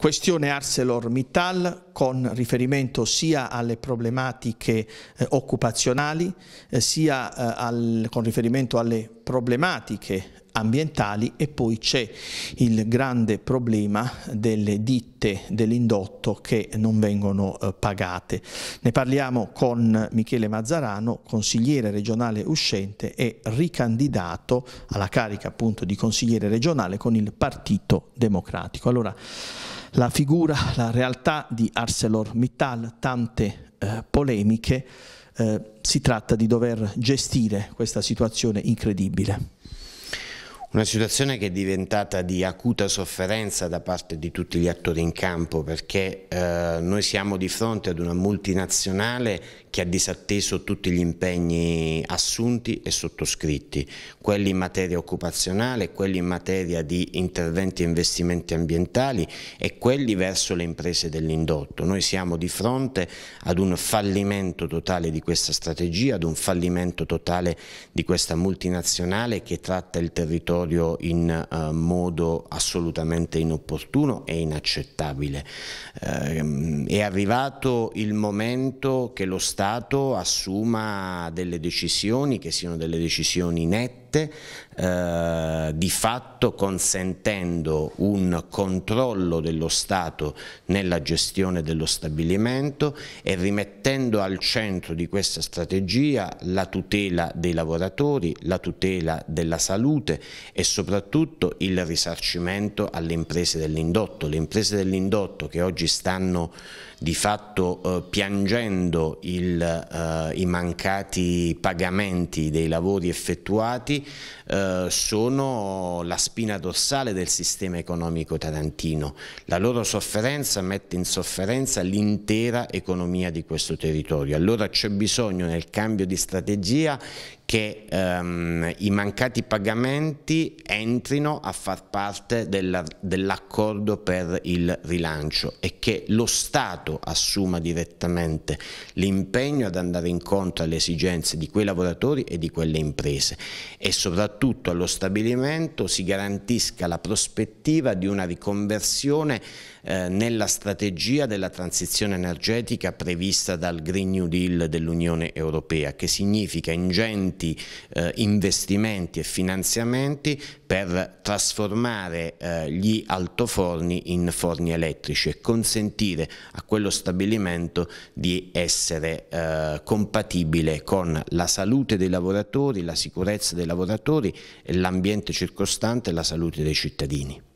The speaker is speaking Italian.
Questione ArcelorMittal con riferimento sia alle problematiche eh, occupazionali eh, sia eh, al, con riferimento alle problematiche ambientali e poi c'è il grande problema delle ditte dell'indotto che non vengono eh, pagate. Ne parliamo con Michele Mazzarano, consigliere regionale uscente e ricandidato alla carica appunto di consigliere regionale con il Partito Democratico. Allora, la figura, la realtà di ArcelorMittal, tante eh, polemiche, eh, si tratta di dover gestire questa situazione incredibile. Una situazione che è diventata di acuta sofferenza da parte di tutti gli attori in campo perché eh, noi siamo di fronte ad una multinazionale che ha disatteso tutti gli impegni assunti e sottoscritti, quelli in materia occupazionale, quelli in materia di interventi e investimenti ambientali e quelli verso le imprese dell'indotto. Noi siamo di fronte ad un fallimento totale di questa strategia, ad un fallimento totale di questa multinazionale che tratta il territorio territorio in uh, modo assolutamente inopportuno e inaccettabile. Eh, è arrivato il momento che lo Stato assuma delle decisioni, che siano delle decisioni nette, permette eh, di fatto consentendo un controllo dello Stato nella gestione dello stabilimento e rimettendo al centro di questa strategia la tutela dei lavoratori, la tutela della salute e soprattutto il risarcimento alle imprese dell'indotto. Le imprese dell'indotto che oggi stanno di fatto eh, piangendo il, eh, i mancati pagamenti dei lavori effettuati eh, sono la spina dorsale del sistema economico tarantino. La loro sofferenza mette in sofferenza l'intera economia di questo territorio. Allora c'è bisogno nel cambio di strategia che ehm, i mancati pagamenti entrino a far parte dell'accordo per il rilancio e che lo Stato assuma direttamente l'impegno ad andare incontro alle esigenze di quei lavoratori e di quelle imprese e soprattutto allo stabilimento si garantisca la prospettiva di una riconversione eh, nella strategia della transizione energetica prevista dal Green New Deal dell'Unione Europea, che significa ingenti eh, investimenti e finanziamenti per trasformare eh, gli altoforni in forni elettrici e consentire a quello stabilimento di essere eh, compatibile con la salute dei lavoratori, la sicurezza dei lavoratori, l'ambiente circostante e la salute dei cittadini.